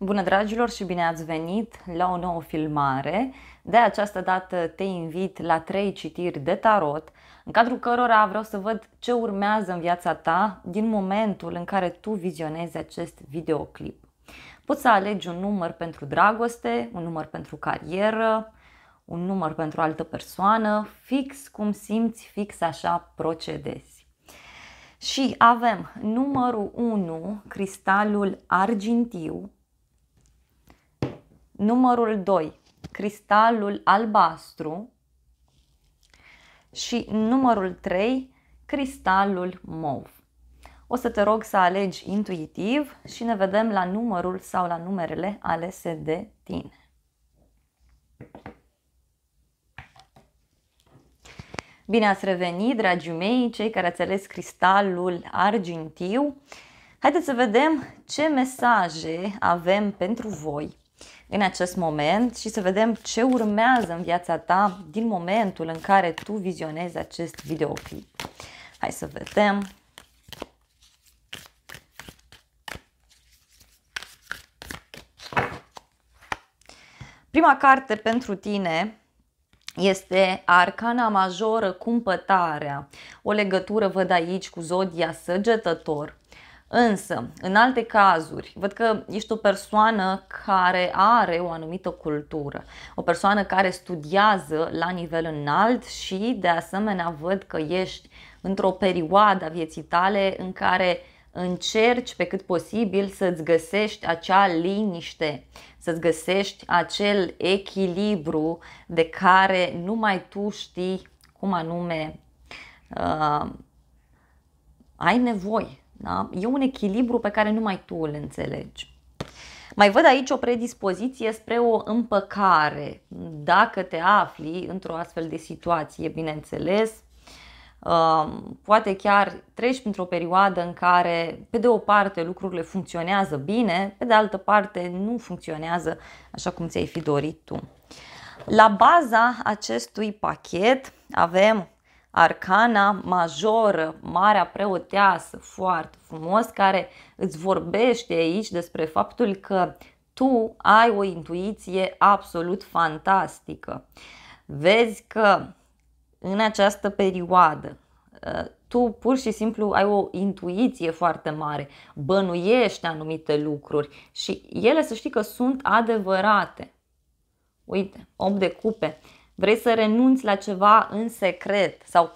Bună dragilor și bine ați venit la o nouă filmare. De această dată te invit la trei citiri de tarot, în cadrul cărora vreau să văd ce urmează în viața ta din momentul în care tu vizionezi acest videoclip. Poți să alegi un număr pentru dragoste, un număr pentru carieră, un număr pentru altă persoană, fix cum simți, fix așa procedezi. Și avem numărul 1, cristalul argintiu, Numărul 2, cristalul albastru. Și numărul 3, cristalul mov. O să te rog să alegi intuitiv și ne vedem la numărul sau la numerele alese de tine. Bine ați revenit, dragii mei, cei care ați ales cristalul argintiu. Haideți să vedem ce mesaje avem pentru voi în acest moment și să vedem ce urmează în viața ta din momentul în care tu vizionezi acest videoclip. Hai să vedem. Prima carte pentru tine este arcana majoră cumpătarea. O legătură văd aici cu zodia săgetător. Însă, în alte cazuri, văd că ești o persoană care are o anumită cultură, o persoană care studiază la nivel înalt și, de asemenea, văd că ești într-o perioadă a vieții tale în care încerci pe cât posibil să-ți găsești acea liniște, să-ți găsești acel echilibru de care numai tu știi cum anume uh, ai nevoie da? E un echilibru pe care numai tu îl înțelegi. Mai văd aici o predispoziție spre o împăcare, dacă te afli într-o astfel de situație, bineînțeles. Um, poate chiar treci printr-o perioadă în care, pe de o parte, lucrurile funcționează bine, pe de altă parte, nu funcționează așa cum ți-ai fi dorit tu. La baza acestui pachet avem arcana majoră, marea preoteasă, foarte frumos, care îți vorbește aici despre faptul că tu ai o intuiție absolut fantastică. Vezi că în această perioadă ă, tu pur și simplu ai o intuiție foarte mare, bănuiești anumite lucruri și ele să știi că sunt adevărate. Uite, om de cupe Vrei să renunți la ceva în secret sau,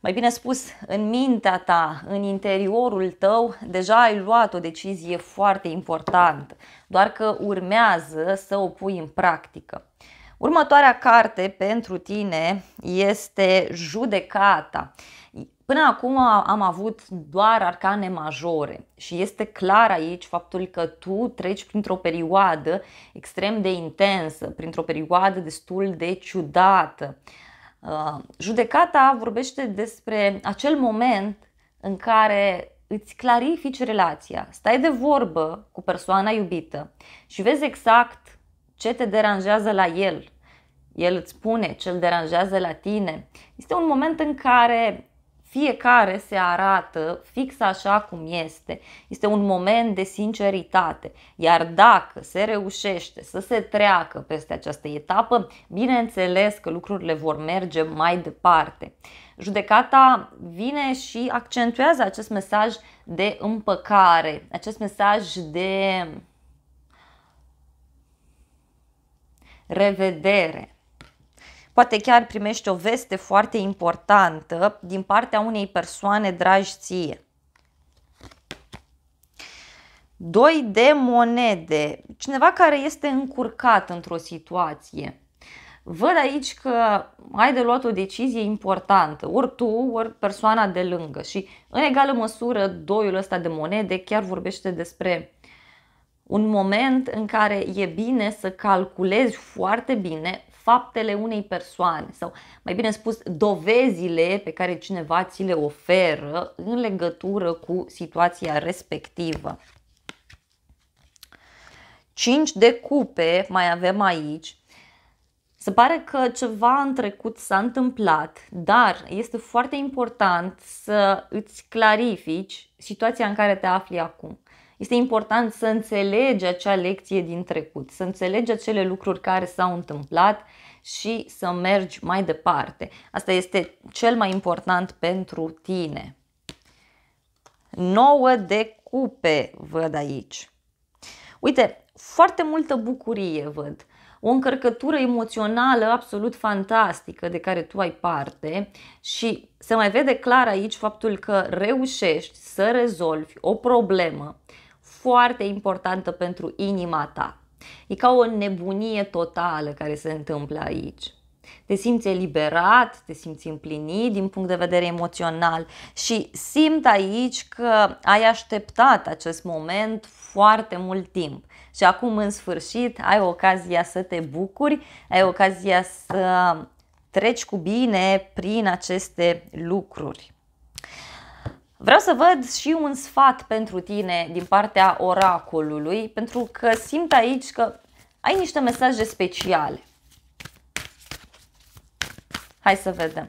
mai bine spus, în mintea ta, în interiorul tău, deja ai luat o decizie foarte importantă, doar că urmează să o pui în practică. Următoarea carte pentru tine este Judecata. Până acum am avut doar arcane majore și este clar aici faptul că tu treci printr-o perioadă extrem de intensă, printr-o perioadă destul de ciudată. Uh, judecata vorbește despre acel moment în care îți clarifici relația, stai de vorbă cu persoana iubită și vezi exact ce te deranjează la el, el îți spune ce îl deranjează la tine. Este un moment în care fiecare se arată fix așa cum este. Este un moment de sinceritate. Iar dacă se reușește să se treacă peste această etapă, bineînțeles că lucrurile vor merge mai departe. Judecata vine și accentuează acest mesaj de împăcare, acest mesaj de revedere poate chiar primești o veste foarte importantă din partea unei persoane dragi ție. Doi de monede, cineva care este încurcat într-o situație. Văd aici că ai de luat o decizie importantă, ori tu, ori persoana de lângă și în egală măsură doiul ăsta de monede chiar vorbește despre un moment în care e bine să calculezi foarte bine faptele unei persoane sau, mai bine spus, dovezile pe care cineva ți le oferă în legătură cu situația respectivă. 5 de cupe mai avem aici. Se pare că ceva în trecut s-a întâmplat, dar este foarte important să îți clarifici situația în care te afli acum. Este important să înțelegi acea lecție din trecut, să înțelegi acele lucruri care s-au întâmplat și să mergi mai departe. Asta este cel mai important pentru tine. 9 de cupe văd aici. Uite, foarte multă bucurie văd o încărcătură emoțională absolut fantastică de care tu ai parte și se mai vede clar aici faptul că reușești să rezolvi o problemă foarte importantă pentru inima ta. E ca o nebunie totală care se întâmplă aici. Te simți eliberat, te simți împlinit din punct de vedere emoțional și simt aici că ai așteptat acest moment foarte mult timp și acum în sfârșit ai ocazia să te bucuri, ai ocazia să treci cu bine prin aceste lucruri. Vreau să văd și un sfat pentru tine din partea oracolului, pentru că simt aici că ai niște mesaje speciale. Hai să vedem.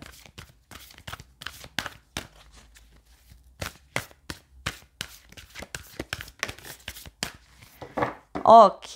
Ok.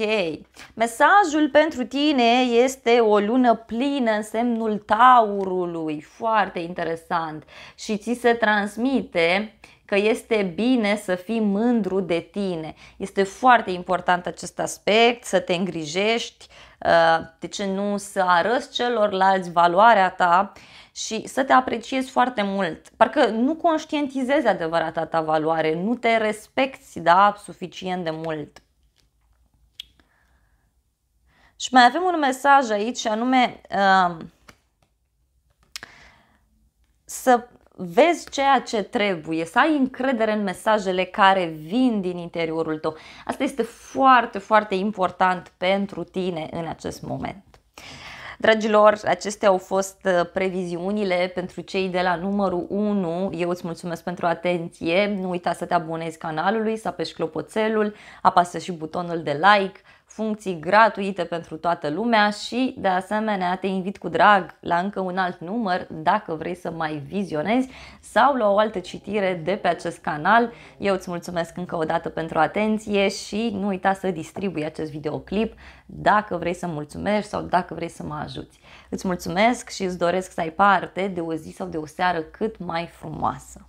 Mesajul pentru tine este o lună plină în semnul taurului, foarte interesant și ți se transmite că este bine să fii mândru de tine. Este foarte important acest aspect, să te îngrijești, uh, de ce nu să arăți celorlalți valoarea ta și să te apreciezi foarte mult. Parcă nu conștientizezi adevărata ta valoare, nu te respecti da, suficient de mult. Și mai avem un mesaj aici și anume um, să vezi ceea ce trebuie, să ai încredere în mesajele care vin din interiorul tău. Asta este foarte, foarte important pentru tine în acest moment. Dragilor, acestea au fost uh, previziunile pentru cei de la numărul 1. Eu îți mulțumesc pentru atenție. Nu uita să te abonezi canalului, să apeși clopoțelul, apasă și butonul de like funcții gratuite pentru toată lumea și de asemenea te invit cu drag la încă un alt număr dacă vrei să mai vizionezi sau la o altă citire de pe acest canal. Eu îți mulțumesc încă o dată pentru atenție și nu uita să distribui acest videoclip dacă vrei să mulțumești sau dacă vrei să mă ajuți. Îți mulțumesc și îți doresc să ai parte de o zi sau de o seară cât mai frumoasă.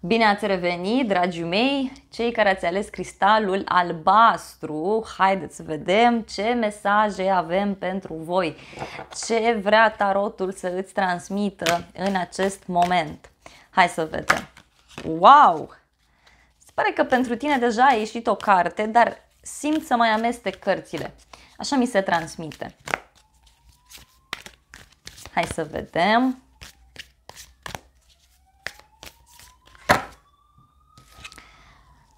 Bine ați revenit, dragii mei, cei care ați ales cristalul albastru. Haideți să vedem ce mesaje avem pentru voi, ce vrea tarotul să îți transmită în acest moment. Hai să vedem. Wow! Se pare că pentru tine deja a ieșit o carte, dar simt să mai amestec cărțile. Așa mi se transmite. Hai să vedem.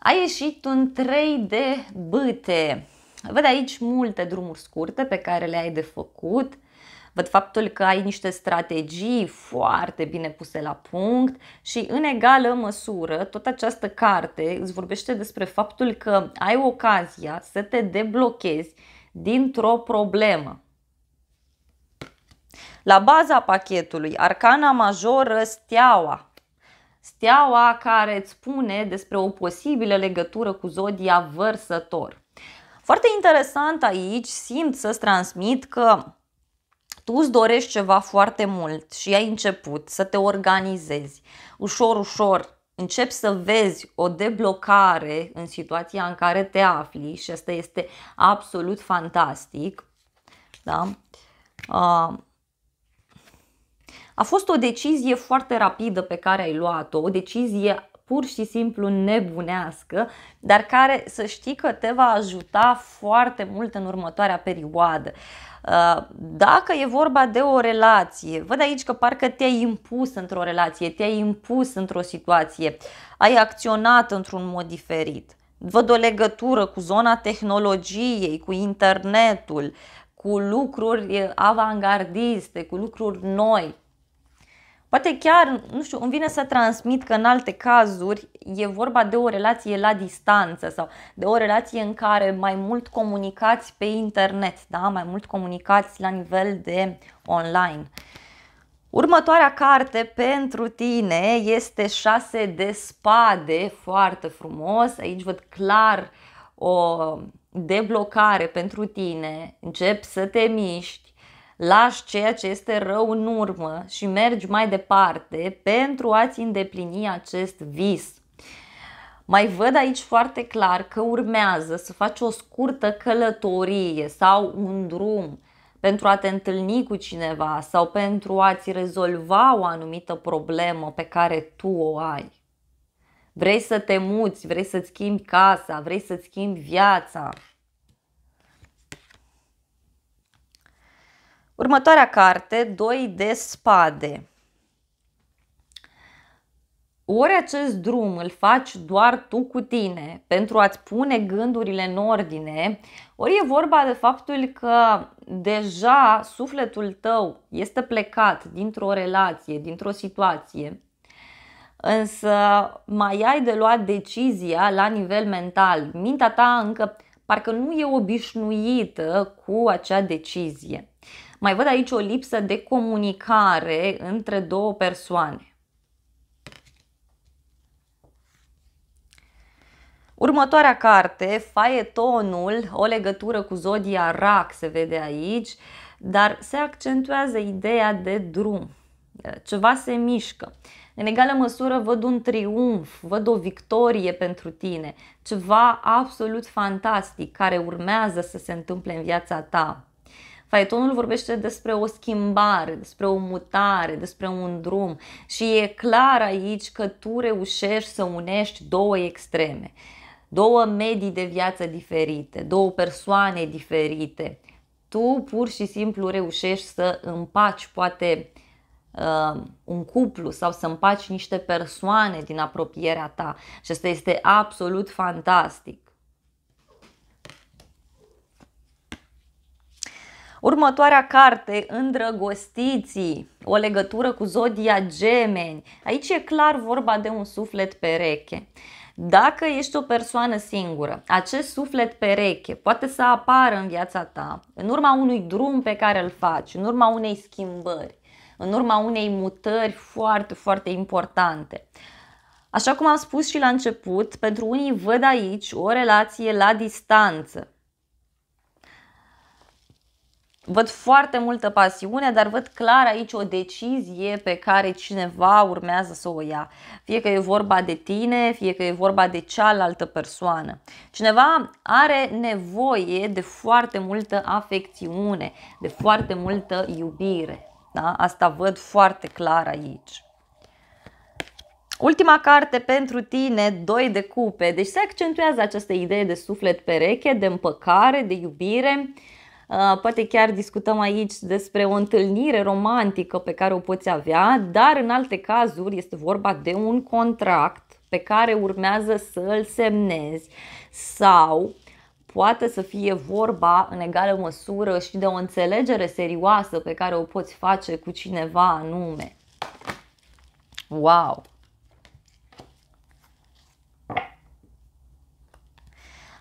a ieșit un 3 de bâte. Văd aici multe drumuri scurte pe care le ai de făcut, văd faptul că ai niște strategii foarte bine puse la punct și în egală măsură tot această carte îți vorbește despre faptul că ai ocazia să te deblochezi dintr-o problemă. La baza pachetului, arcana majoră, steaua, steaua care îți spune despre o posibilă legătură cu zodia vărsător. Foarte interesant aici, simt să-ți transmit că tu îți dorești ceva foarte mult și ai început să te organizezi. Ușor, ușor începi să vezi o deblocare în situația în care te afli și asta este absolut fantastic. Da? Uh, a fost o decizie foarte rapidă pe care ai luat-o, o decizie pur și simplu nebunească, dar care să știi că te va ajuta foarte mult în următoarea perioadă. Uh, dacă e vorba de o relație, văd aici că parcă te-ai impus într-o relație, te-ai impus într-o situație, ai acționat într-un mod diferit. Văd o legătură cu zona tehnologiei, cu internetul, cu lucruri avangardiste, cu lucruri noi Poate chiar, nu știu, îmi vine să transmit că în alte cazuri e vorba de o relație la distanță sau de o relație în care mai mult comunicați pe internet, da? mai mult comunicați la nivel de online. Următoarea carte pentru tine este 6 de spade, foarte frumos. Aici văd clar o deblocare pentru tine. Încep să te miști, lași ceea ce este rău în urmă și mergi mai departe pentru a-ți îndeplini acest vis. Mai văd aici foarte clar că urmează să faci o scurtă călătorie sau un drum pentru a te întâlni cu cineva sau pentru a-ți rezolva o anumită problemă pe care tu o ai. Vrei să te muți, vrei să-ți schimbi casa, vrei să-ți schimbi viața, Următoarea carte, 2 de spade. Ori acest drum îl faci doar tu cu tine pentru a-ți pune gândurile în ordine, ori e vorba de faptul că deja sufletul tău este plecat dintr-o relație, dintr-o situație, însă mai ai de luat decizia la nivel mental. Mintea ta încă parcă nu e obișnuită cu acea decizie. Mai văd aici o lipsă de comunicare între două persoane. Următoarea carte, faetonul, o legătură cu zodia rac se vede aici, dar se accentuează ideea de drum. Ceva se mișcă. În egală măsură văd un triumf, văd o victorie pentru tine, ceva absolut fantastic care urmează să se întâmple în viața ta. Faetonul vorbește despre o schimbare, despre o mutare, despre un drum și e clar aici că tu reușești să unești două extreme, două medii de viață diferite, două persoane diferite. Tu pur și simplu reușești să împaci poate uh, un cuplu sau să împaci niște persoane din apropierea ta și asta este absolut fantastic. Următoarea carte, Îndrăgostiții, o legătură cu zodia gemeni. Aici e clar vorba de un suflet pereche. Dacă ești o persoană singură, acest suflet pereche poate să apară în viața ta în urma unui drum pe care îl faci, în urma unei schimbări, în urma unei mutări foarte, foarte importante. Așa cum am spus și la început, pentru unii văd aici o relație la distanță, Văd foarte multă pasiune, dar văd clar aici o decizie pe care cineva urmează să o ia. Fie că e vorba de tine, fie că e vorba de cealaltă persoană. Cineva are nevoie de foarte multă afecțiune, de foarte multă iubire. Da? Asta văd foarte clar aici. Ultima carte pentru tine, doi de cupe. Deci se accentuează această idee de suflet pereche, de împăcare, de iubire. Uh, poate chiar discutăm aici despre o întâlnire romantică pe care o poți avea, dar în alte cazuri este vorba de un contract pe care urmează să îl semnezi sau poate să fie vorba în egală măsură și de o înțelegere serioasă pe care o poți face cu cineva anume. Wow!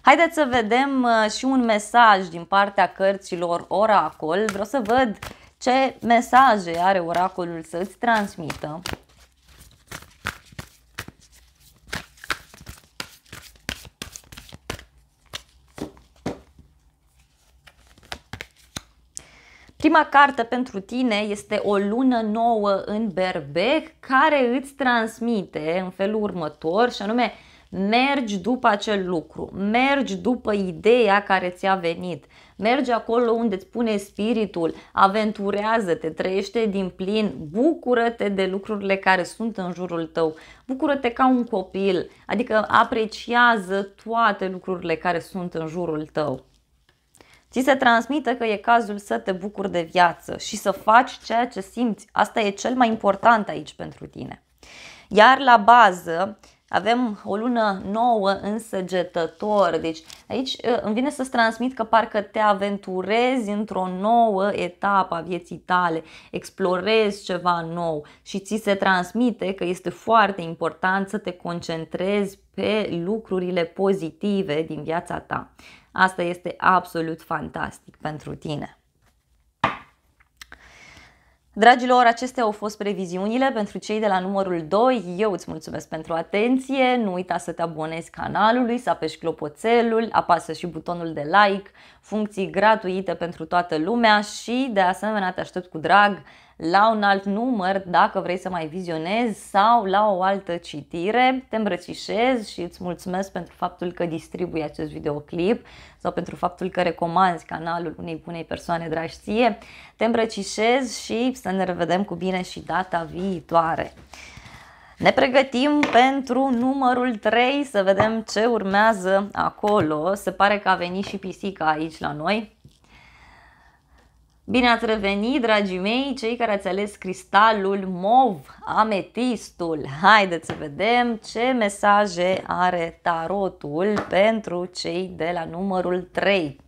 Haideți să vedem uh, și un mesaj din partea cărților Oracol. Vreau să văd ce mesaje are oracolul să îți transmită. Prima carte pentru tine este o lună nouă în berbec care îți transmite în felul următor și anume mergi după acel lucru, mergi după ideea care ți-a venit, mergi acolo unde îți pune spiritul, aventurează-te, trăiește din plin, bucură-te de lucrurile care sunt în jurul tău, bucură-te ca un copil, adică apreciază toate lucrurile care sunt în jurul tău. Ți se transmită că e cazul să te bucuri de viață și să faci ceea ce simți. Asta e cel mai important aici pentru tine. Iar la bază, avem o lună nouă în săgetător, deci aici ă, îmi vine să-ți transmit că parcă te aventurezi într-o nouă etapă a vieții tale, explorezi ceva nou și ți se transmite că este foarte important să te concentrezi pe lucrurile pozitive din viața ta. Asta este absolut fantastic pentru tine. Dragilor, acestea au fost previziunile pentru cei de la numărul 2. Eu îți mulțumesc pentru atenție, nu uita să te abonezi canalului, să apeși clopoțelul, apasă și butonul de like, funcții gratuite pentru toată lumea și de asemenea te aștept cu drag la un alt număr dacă vrei să mai vizionezi sau la o altă citire. Te îmbrățișez și îți mulțumesc pentru faptul că distribui acest videoclip sau pentru faptul că recomanzi canalul unei bunei persoane dragi ție. Te îmbrățișez și să ne revedem cu bine și data viitoare. Ne pregătim pentru numărul 3, să vedem ce urmează acolo. Se pare că a venit și pisica aici la noi. Bine ați revenit, dragii mei, cei care ați ales cristalul mov, ametistul. Haideți să vedem ce mesaje are tarotul pentru cei de la numărul 3.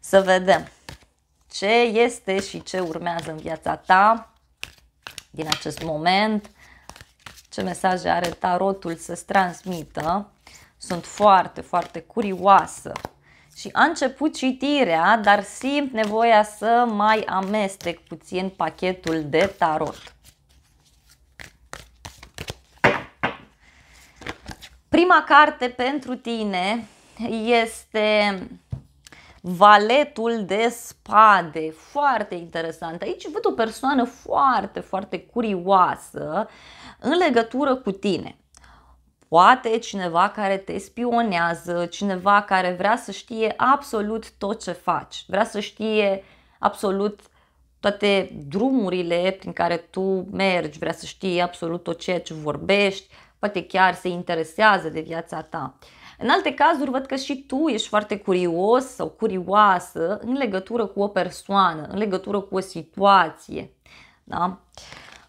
Să vedem ce este și ce urmează în viața ta din acest moment, ce mesaje are tarotul să-ți transmită. Sunt foarte, foarte curioasă și a început citirea, dar simt nevoia să mai amestec puțin pachetul de tarot. Prima carte pentru tine este Valetul de spade, foarte interesant. Aici văd o persoană foarte, foarte curioasă în legătură cu tine. Poate cineva care te spionează, cineva care vrea să știe absolut tot ce faci, vrea să știe absolut toate drumurile prin care tu mergi, vrea să știe absolut tot ceea ce vorbești, poate chiar se interesează de viața ta. În alte cazuri, văd că și tu ești foarte curios sau curioasă în legătură cu o persoană, în legătură cu o situație. Da?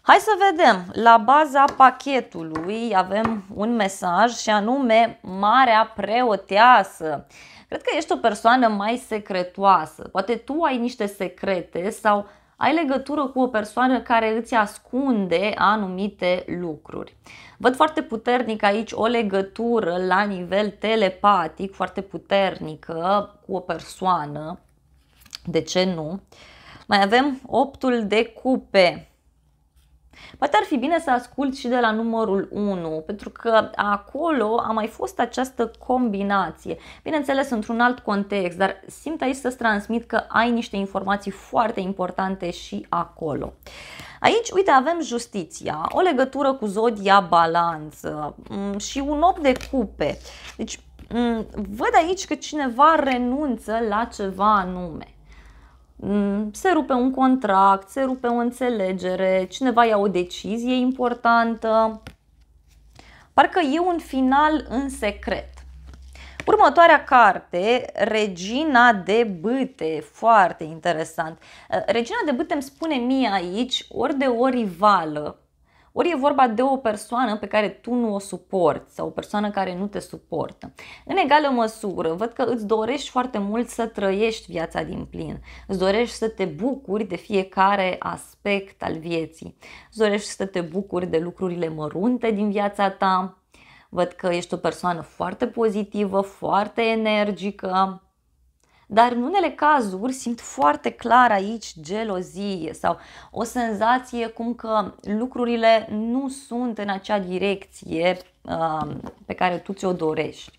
Hai să vedem. La baza pachetului avem un mesaj și anume Marea Preoteasă. Cred că ești o persoană mai secretoasă. Poate tu ai niște secrete sau ai legătură cu o persoană care îți ascunde anumite lucruri. Văd foarte puternic aici o legătură la nivel telepatic, foarte puternică cu o persoană. De ce nu? Mai avem optul de cupe. Poate ar fi bine să ascult și de la numărul 1, pentru că acolo a mai fost această combinație. Bineînțeles, într-un alt context, dar simt aici să-ți transmit că ai niște informații foarte importante și acolo. Aici, uite, avem justiția, o legătură cu zodia balanță mm, și un 8 de cupe. Deci, mm, văd aici că cineva renunță la ceva anume. Mm, se rupe un contract, se rupe o înțelegere, cineva ia o decizie importantă. Parcă e un final în secret. Următoarea carte, Regina de Bâte, foarte interesant. Uh, Regina de Bâte îmi spune mie aici, ori de o rivală, ori e vorba de o persoană pe care tu nu o suporti sau o persoană care nu te suportă. În egală măsură, văd că îți dorești foarte mult să trăiești viața din plin, îți dorești să te bucuri de fiecare aspect al vieții, îți dorești să te bucuri de lucrurile mărunte din viața ta, văd că ești o persoană foarte pozitivă, foarte energică, dar în unele cazuri simt foarte clar aici gelozie sau o senzație cum că lucrurile nu sunt în acea direcție um, pe care tu ți-o dorești.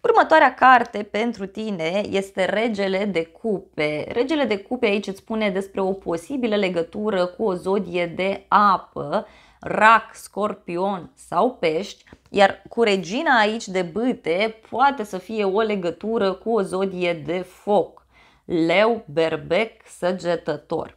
Următoarea carte pentru tine este Regele de Cupe. Regele de Cupe aici îți spune despre o posibilă legătură cu o zodie de apă rac, scorpion sau pești, iar cu regina aici de bâte poate să fie o legătură cu o zodie de foc, leu, berbec, săgetător.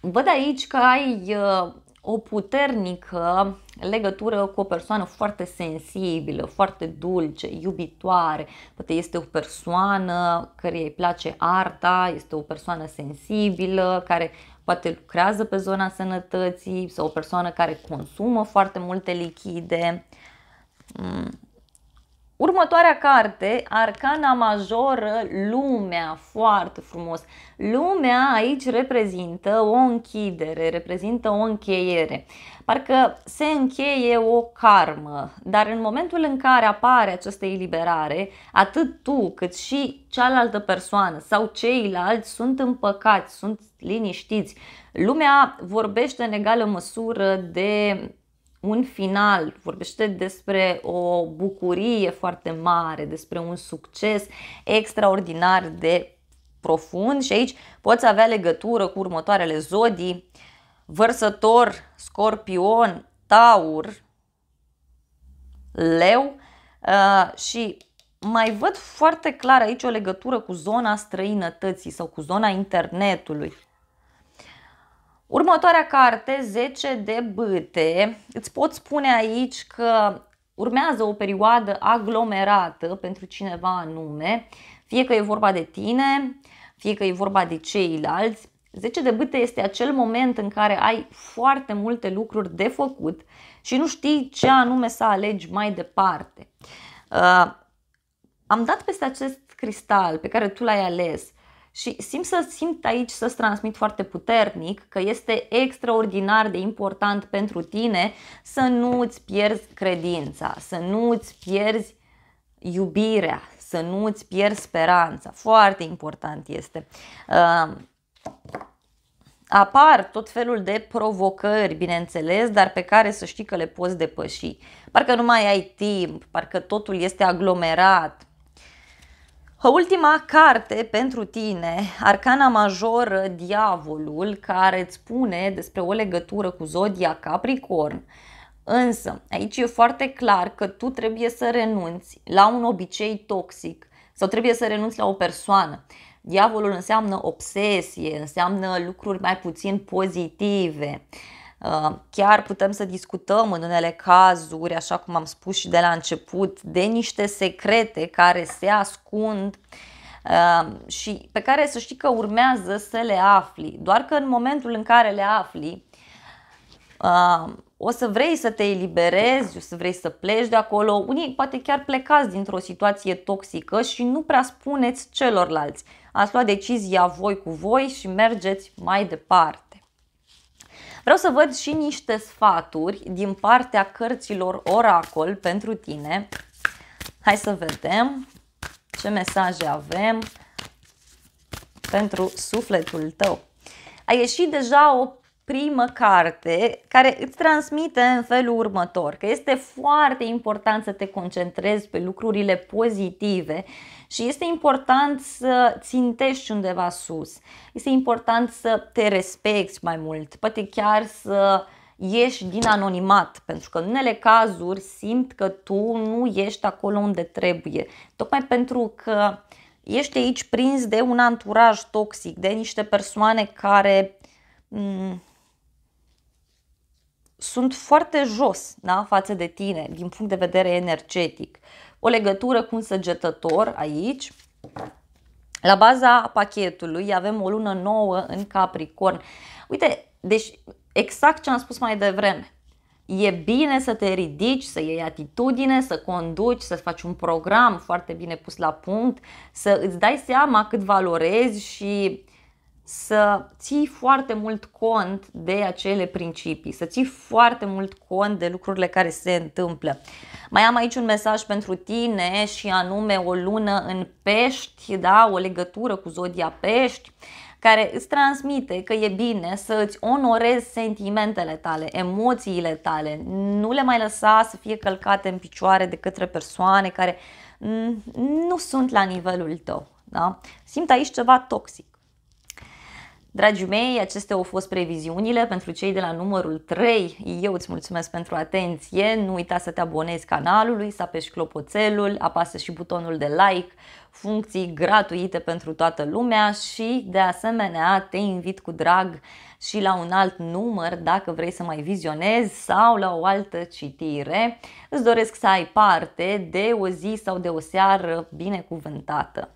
Văd aici că ai uh, o puternică legătură cu o persoană foarte sensibilă, foarte dulce, iubitoare. Poate este o persoană care îi place arta, este o persoană sensibilă, care poate lucrează pe zona sănătății sau o persoană care consumă foarte multe lichide mm. Următoarea carte, Arcana Majoră, Lumea, foarte frumos. Lumea aici reprezintă o închidere, reprezintă o încheiere. Parcă se încheie o karmă, dar în momentul în care apare această eliberare, atât tu cât și cealaltă persoană sau ceilalți sunt împăcați, sunt liniștiți. Lumea vorbește în egală măsură de un final, vorbește despre o bucurie foarte mare, despre un succes extraordinar de profund și aici poți avea legătură cu următoarele zodii, vărsător, scorpion, taur, leu uh, și mai văd foarte clar aici o legătură cu zona străinătății sau cu zona internetului. Următoarea carte, 10 de bâte, îți pot spune aici că urmează o perioadă aglomerată pentru cineva anume, fie că e vorba de tine, fie că e vorba de ceilalți. 10 de bâte este acel moment în care ai foarte multe lucruri de făcut și nu știi ce anume să alegi mai departe. Uh, am dat peste acest cristal pe care tu l-ai ales și simt să simt aici să-ți transmit foarte puternic că este extraordinar de important pentru tine să nu îți pierzi credința, să nu îți pierzi iubirea, să nu îți pierzi speranța. Foarte important este. apar tot felul de provocări, bineînțeles, dar pe care să știi că le poți depăși. Parcă nu mai ai timp, parcă totul este aglomerat, Ultima carte pentru tine, Arcana Majoră, Diavolul, care îți spune despre o legătură cu Zodia Capricorn. Însă, aici e foarte clar că tu trebuie să renunți la un obicei toxic sau trebuie să renunți la o persoană. Diavolul înseamnă obsesie, înseamnă lucruri mai puțin pozitive. Uh, Uh, chiar putem să discutăm în unele cazuri, așa cum am spus și de la început, de niște secrete care se ascund uh, și pe care să știi că urmează să le afli. Doar că în momentul în care le afli, uh, o să vrei să te eliberezi, o să vrei să pleci de acolo. Unii poate chiar plecați dintr-o situație toxică și nu prea spuneți celorlalți. Ați luat decizia voi cu voi și mergeți mai departe. Vreau să văd și niște sfaturi din partea cărților Oracol pentru tine. Hai să vedem ce mesaje avem pentru sufletul tău. A ieșit deja o primă carte care îți transmite în felul următor, că este foarte important să te concentrezi pe lucrurile pozitive și este important să țintești undeva sus, este important să te respecti mai mult, poate chiar să ieși din anonimat, pentru că în unele cazuri simt că tu nu ești acolo unde trebuie, tocmai pentru că ești aici prins de un anturaj toxic, de niște persoane care sunt foarte jos da? față de tine din punct de vedere energetic. O legătură cu un săgetător aici. La baza pachetului avem o lună nouă în Capricorn. Uite, deci exact ce am spus mai devreme. E bine să te ridici, să iei atitudine, să conduci, să faci un program foarte bine pus la punct, să îți dai seama cât valorezi și să ții foarte mult cont de acele principii, să ții foarte mult cont de lucrurile care se întâmplă. Mai am aici un mesaj pentru tine și anume o lună în pești, da, o legătură cu zodia pești care îți transmite că e bine să îți onorezi sentimentele tale, emoțiile tale, nu le mai lăsa să fie călcate în picioare de către persoane care mm, nu sunt la nivelul tău. Da? Simt aici ceva toxic. Dragii mei, acestea au fost previziunile pentru cei de la numărul 3. Eu îți mulțumesc pentru atenție, nu uita să te abonezi canalului, să apeși clopoțelul, apasă și butonul de like, funcții gratuite pentru toată lumea și de asemenea te invit cu drag și la un alt număr dacă vrei să mai vizionezi sau la o altă citire. Îți doresc să ai parte de o zi sau de o seară binecuvântată.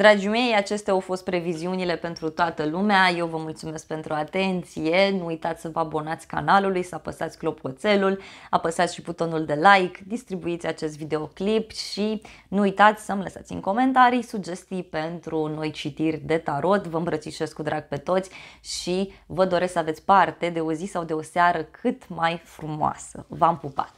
Dragii mei, acestea au fost previziunile pentru toată lumea. Eu vă mulțumesc pentru atenție. Nu uitați să vă abonați canalului, să apăsați clopoțelul, apăsați și butonul de like, distribuiți acest videoclip și nu uitați să-mi lăsați în comentarii sugestii pentru noi citiri de tarot. Vă îmbrățișez cu drag pe toți și vă doresc să aveți parte de o zi sau de o seară cât mai frumoasă. V-am pupat!